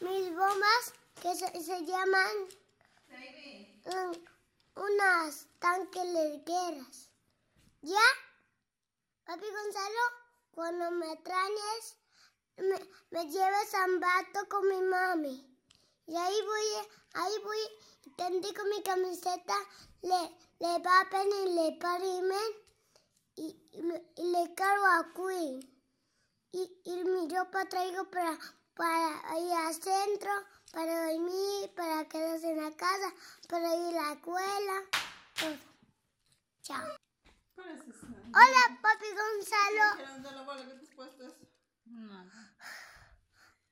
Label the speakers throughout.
Speaker 1: mis bombas que se, llaman unas tanques de ¿Ya? Papi Gonzalo, cuando me atrañes me, me a a con mi mami. Y ahí voy, ahí voy, tendré con mi camiseta, le, le y le parimen y, le cargo a Queen. Y, y mi ropa traigo para para ir al centro, para dormir, para quedarse en la casa, para ir a la escuela, todo. Chao. Hola, papi Gonzalo.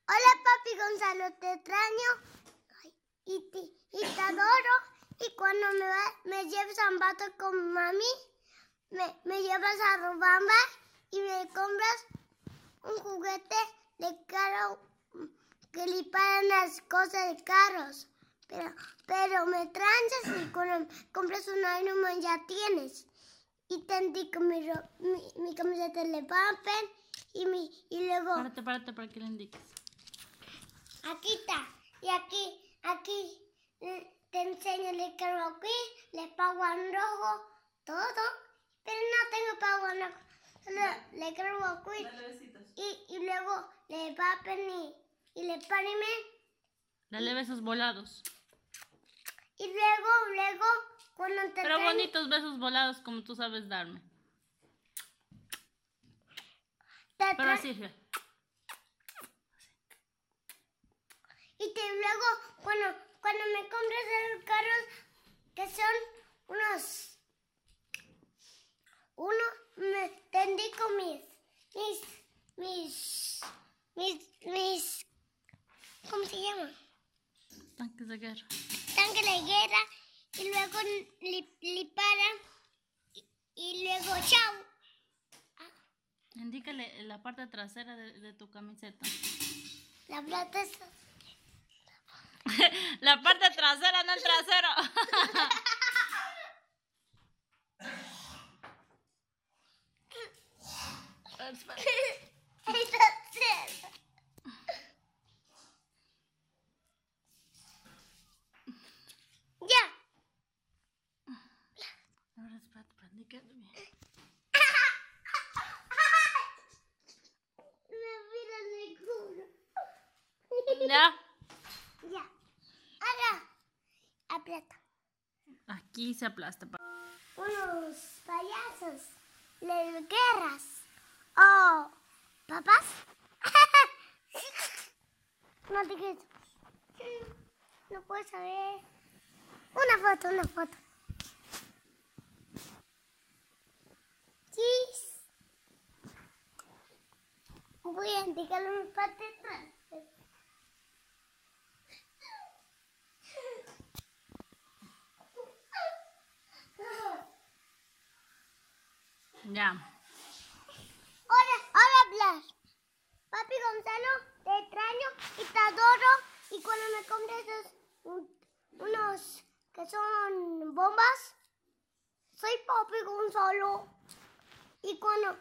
Speaker 1: Hola, papi Gonzalo, te extraño y te, adoro. Y cuando me, va, me lleves a un vato con mami, me, me llevas a Rubamba y me compras un juguete que le paran las cosas de carros. Pero, pero me tranchas y cuando compras un Iron Man ya tienes. Y te con mi, mi, mi, camiseta de papel y, mi, y luego... Párate, párate para que le indiques. Aquí está. Y aquí, aquí te enseño el carro aquí, le pago en rojo, todo. Pero no tengo pago en rojo. Solo le cargo aquí. Y, y luego le va y y le páreme. dale besos volados. Y luego, luego, cuando te Pero bonitos besos volados como tú sabes darme. Pero así. Y te, luego, cuando, cuando me compras el carro, que son unos... Uno me tendí con Mis... Mis... Mis... Mis tanques de guerra. guerra y luego lipara y, luego chao. Indícale la parte trasera de, tu camiseta. La plata la parte trasera, no el trasero. Me get me. Ya. Ya. Ahora. Aplasta. Aquí se aplasta. Unos payasos. Las guerras. Oh. ¿Papás? no te quedes. No puedes saber. Una foto, una foto. Voy a indicarle mi parte Ya. Ahora, ahora hablar. Papi Gonzalo, te extraño y te adoro. Y cuando me compres esos, unos que son bombas, soy Papi Gonzalo. Y cuando,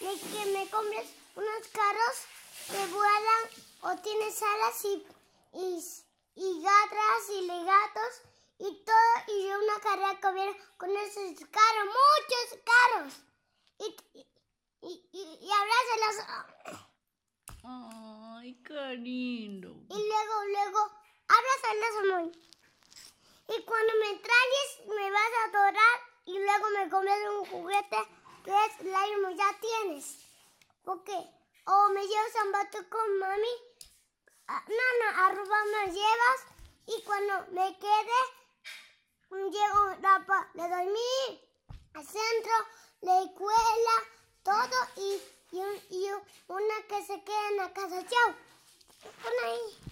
Speaker 1: me, que me compres unos carros que vuelan o tienes alas y, y, y gatas y legatos y todo, y yo una carrera que con esos carros, muchos carros. Y, y, y, Ay, qué lindo. Y luego, luego, abrázalos, amor. Y cuando me traes, me vas a adorar y luego me compras un juguete tres lágrimas ya tienes. Porque o me llevo a con mami, ah, no, no, arroba me llevas y cuando me quede, llevo para dormir. doy al centro, la escuela, todo y, una que se quede en la casa. Chao. Pon ahí.